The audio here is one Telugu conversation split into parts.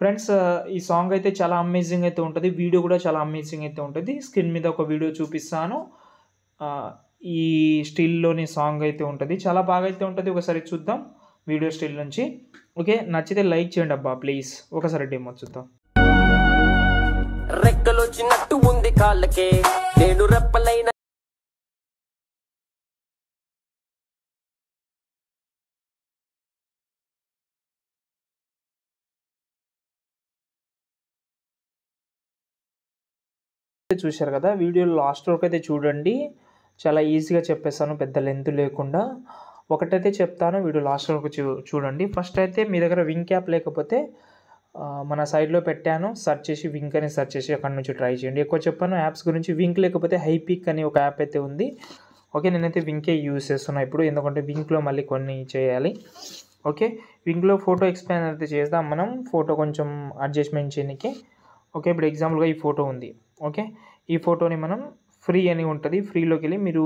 ఫ్రెండ్స్ ఈ సాంగ్ అయితే చాలా అమేజింగ్ అయితే ఉంటుంది వీడియో కూడా చాలా అమేజింగ్ అయితే ఉంటుంది స్క్రీన్ మీద ఒక వీడియో చూపిస్తాను ఈ స్టిల్లోని సాంగ్ అయితే ఉంటుంది చాలా బాగా అయితే ఉంటుంది ఒకసారి చూద్దాం వీడియో స్టిల్ నుంచి ఓకే నచ్చితే లైక్ చేయండి అబ్బా ప్లీజ్ ఒకసారి డెమో చూద్దాం రెక్కలు వచ్చినట్టు ఉంది కాళ్ళకే నేను రెప్పలైన చూశారు కదా వీడియో లాస్ట్ వరకు అయితే చూడండి చాలా ఈజీగా చెప్పేస్తాను పెద్ద లెంత్ లేకుండా ఒకటైతే చెప్తాను వీడియో లాస్ట్ వరకు చూ చూడండి ఫస్ట్ అయితే మీ దగ్గర వింగ్ క్యాప్ లేకపోతే మన సైడ్లో పెట్టాను సెర్చ్ చేసి వింక్ అని సెర్చ్ చేసి అక్కడ నుంచి ట్రై చేయండి ఎక్కువ చెప్పాను యాప్స్ గురించి వింక్ లేకపోతే హైపిక్ అని ఒక యాప్ అయితే ఉంది ఓకే నేనైతే వింకే యూజ్ చేస్తున్నా ఇప్పుడు ఎందుకంటే వింక్లో మళ్ళీ కొన్ని చేయాలి ఓకే వింక్లో ఫోటో ఎక్స్ప్లెయిన్ అయితే చేద్దాం మనం ఫోటో కొంచెం అడ్జస్ట్మెంట్ చేయడానికి ఓకే ఇప్పుడు ఎగ్జాంపుల్గా ఈ ఫోటో ఉంది ఓకే ఈ ఫోటోని మనం ఫ్రీ అని ఉంటుంది ఫ్రీలోకి వెళ్ళి మీరు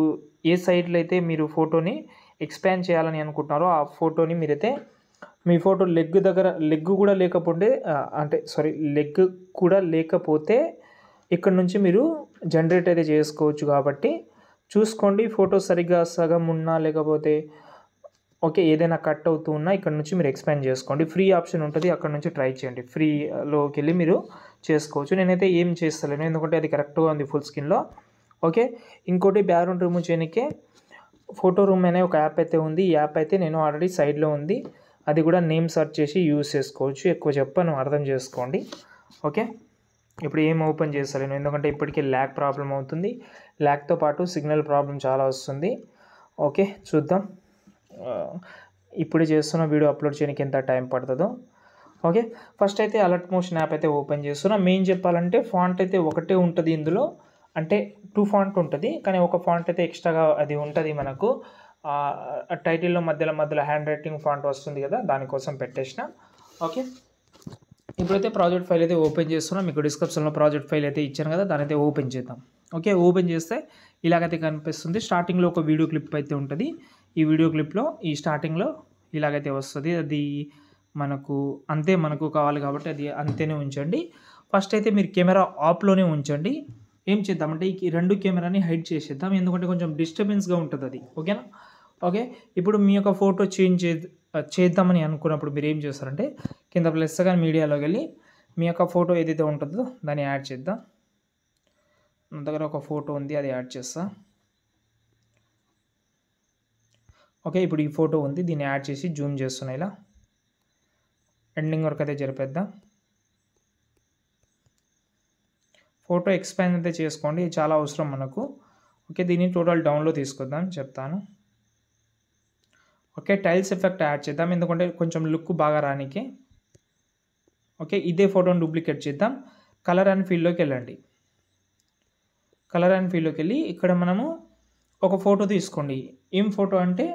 ఏ సైడ్లో అయితే మీరు ఫోటోని ఎక్స్పాండ్ చేయాలని అనుకుంటున్నారో ఆ ఫోటోని మీరైతే మీ ఫోటో లెగ్ దగ్గర లెగ్ కూడా లేకపోతే అంటే సారీ లెగ్ కూడా లేకపోతే ఇక్కడ నుంచి మీరు జనరేట్ అయితే చేసుకోవచ్చు కాబట్టి చూసుకోండి ఫోటో సరిగ్గా సగం ఉన్నా లేకపోతే ఓకే ఏదైనా కట్ అవుతూ ఉన్నా ఇక్కడ నుంచి మీరు ఎక్స్పాండ్ చేసుకోండి ఫ్రీ ఆప్షన్ ఉంటుంది అక్కడ నుంచి ట్రై చేయండి ఫ్రీలోకి వెళ్ళి మీరు చేసుకోవచ్చు నేనైతే ఏం చేస్తలేను ఎందుకంటే అది కరెక్ట్గా ఉంది ఫుల్ స్క్రీన్లో ఓకే ఇంకోటి బ్యాక్గ్రౌండ్ రిమూవ్ చేయడానికి ఫోటో రూమ్ అనే ఒక యాప్ అయితే ఉంది ఈ యాప్ అయితే నేను ఆల్రెడీ సైడ్లో ఉంది అది కూడా నేమ్ సెర్చ్ చేసి యూజ్ చేసుకోవచ్చు ఎక్కువ చెప్పను అర్థం చేసుకోండి ఓకే ఇప్పుడు ఏం ఓపెన్ చేస్తలేను ఎందుకంటే ఇప్పటికే ల్యాక్ ప్రాబ్లం అవుతుంది ల్యాక్తో పాటు సిగ్నల్ ప్రాబ్లం చాలా వస్తుంది ఓకే చూద్దాం ఇప్పుడు చేస్తున్న వీడియో అప్లోడ్ చేయడానికి ఎంత టైం పడుతుందో ఓకే ఫస్ట్ అయితే అలర్ట్ మోషన్ యాప్ అయితే ఓపెన్ చేస్తున్నాం మెయిన్ చెప్పాలంటే ఫాంట్ అయితే ఒకటే ఉంటుంది ఇందులో అంటే టూ ఫాంట్ ఉంటుంది కానీ ఒక ఫాంట్ అయితే ఎక్స్ట్రాగా అది ఉంటుంది మనకు టైటిల్లో మధ్యలో మధ్యలో హ్యాండ్ రైటింగ్ ఫాంట్ వస్తుంది కదా దానికోసం పెట్టేసిన ఓకే ఇప్పుడైతే ప్రాజెక్ట్ ఫైల్ అయితే ఓపెన్ చేస్తున్నాం మీకు డిస్క్రిప్షన్లో ప్రాజెక్ట్ ఫైల్ అయితే ఇచ్చాను కదా దాని అయితే ఓపెన్ చేద్దాం ఓకే ఓపెన్ చేస్తే ఇలాగైతే కనిపిస్తుంది స్టార్టింగ్లో ఒక వీడియో క్లిప్ అయితే ఉంటుంది ఈ వీడియో క్లిప్లో ఈ స్టార్టింగ్లో ఇలాగైతే వస్తుంది అది మనకు అంతే మనకు కావాలి కాబట్టి అది అంతేనే ఉంచండి ఫస్ట్ అయితే మీరు కెమెరా ఆప్లోనే ఉంచండి ఏం చేద్దామంటే ఈ రెండు కెమెరాని హైడ్ చేసేద్దాం ఎందుకంటే కొంచెం డిస్టర్బెన్స్గా ఉంటుంది అది ఓకేనా ఓకే ఇప్పుడు మీ యొక్క ఫోటో చేంజ్ చేద్దామని అనుకున్నప్పుడు మీరు ఏం చేస్తారంటే కింద ప్లస్ కానీ మీడియాలోకి వెళ్ళి మీ యొక్క ఫోటో ఏదైతే ఉంటుందో దాన్ని యాడ్ చేద్దాం నా దగ్గర ఒక ఫోటో ఉంది అది యాడ్ చేస్తా ఓకే ఇప్పుడు ఈ ఫోటో ఉంది దీన్ని యాడ్ చేసి జూమ్ చేస్తున్నాయి ఇలా ఎండింగ్ వరకు అయితే జరిపేద్దాం ఫోటో ఎక్స్పైన్ అయితే చేసుకోండి చాలా అవసరం మనకు ఓకే దీన్ని టోటల్ డౌన్లో తీసుకొద్దాం చెప్తాను ఓకే టైల్స్ ఎఫెక్ట్ యాడ్ చేద్దాం ఎందుకంటే కొంచెం లుక్ బాగా రానికి ఓకే ఇదే ఫోటోని డూప్లికేట్ చేద్దాం కలర్ అండ్ ఫీల్డ్లోకి వెళ్ళండి కలర్ అండ్ ఫీల్డ్లోకి వెళ్ళి ఇక్కడ మనము ఒక ఫోటో తీసుకోండి ఏం ఫోటో అంటే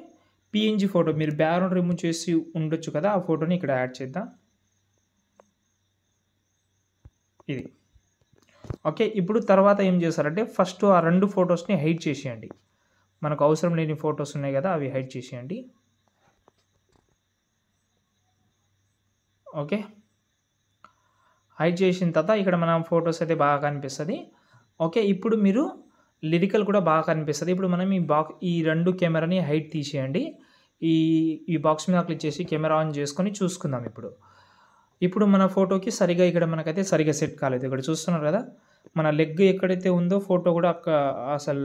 పిఎన్జీ ఫోటో మీరు బ్యాక్గ్రౌండ్ రిమూవ్ చేసి ఉండొచ్చు కదా ఆ ఫోటోని ఇక్కడ యాడ్ చేద్దాం ఇది ఓకే ఇప్పుడు తర్వాత ఏం చేస్తారంటే ఫస్ట్ ఆ రెండు ఫొటోస్ని హైడ్ చేసేయండి మనకు అవసరం లేని ఫొటోస్ ఉన్నాయి కదా అవి హైడ్ చేసేయండి ఓకే హైడ్ చేసిన తర్వాత ఇక్కడ మన ఫొటోస్ అయితే బాగా కనిపిస్తుంది ఓకే ఇప్పుడు మీరు లిరికల్ కూడా బాగా కనిపిస్తుంది ఇప్పుడు మనం ఈ బాక్స్ ఈ రెండు కెమెరాని హైట్ తీసేయండి ఈ ఈ బాక్స్ మీద క్లిక్ చేసి కెమెరా ఆన్ చేసుకొని చూసుకుందాం ఇప్పుడు ఇప్పుడు మన ఫోటోకి సరిగా ఇక్కడ మనకైతే సరిగా సెట్ కాలేదు ఇక్కడ చూస్తున్నారు కదా మన లెగ్ ఎక్కడైతే ఉందో ఫోటో కూడా అక్క అసలు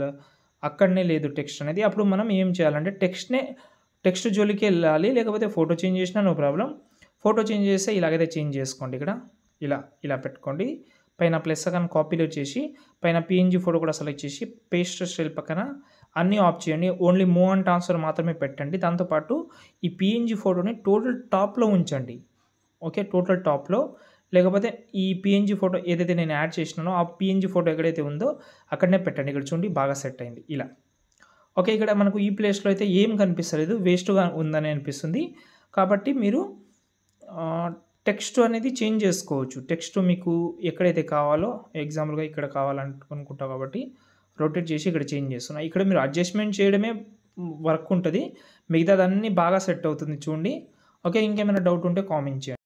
అక్కడనే లేదు టెక్స్ట్ అనేది అప్పుడు మనం ఏం చేయాలంటే టెక్స్ట్నే టెక్స్ట్ జోలికి వెళ్ళాలి లేకపోతే ఫోటో చేంజ్ చేసినా నో ప్రాబ్లం ఫోటో చేంజ్ చేస్తే ఇలాగైతే చేంజ్ చేసుకోండి ఇక్కడ ఇలా ఇలా పెట్టుకోండి పైన ప్లస్ కానీ కాపీలో చేసి పైన పిఎన్జీ ఫోటో కూడా సెలెక్ట్ చేసి పేస్ట్ స్టైల్ పక్కన అన్నీ ఆఫ్ చేయండి ఓన్లీ మూవ్ అండ్ ట్రాన్స్ఫర్ మాత్రమే పెట్టండి దాంతోపాటు ఈ పిఎన్జీ ఫోటోని టోటల్ టాప్లో ఉంచండి ఓకే టోటల్ టాప్లో లేకపోతే ఈ పిఎన్జీ ఫోటో ఏదైతే నేను యాడ్ చేసినానో ఆ పిఎన్జీ ఫోటో ఎక్కడైతే ఉందో అక్కడనే పెట్టండి ఇక్కడ చూడండి బాగా సెట్ అయింది ఇలా ఓకే ఇక్కడ మనకు ఈ ప్లేస్లో అయితే ఏం కనిపిస్తలేదు వేస్ట్గా ఉందని అనిపిస్తుంది కాబట్టి మీరు టెక్స్ట్ అనేది చేంజ్ చేసుకోవచ్చు టెక్స్ట్ మీకు ఎక్కడైతే కావాలో ఎగ్జాంపుల్గా ఇక్కడ కావాలనుకుంటా కాబట్టి రొటేట్ చేసి ఇక్కడ చేంజ్ చేస్తున్నాను ఇక్కడ మీరు అడ్జస్ట్మెంట్ చేయడమే వర్క్ ఉంటుంది మిగతాదన్నీ బాగా సెట్ అవుతుంది చూడండి ఓకే ఇంకేమైనా డౌట్ ఉంటే కామెంట్ చేయండి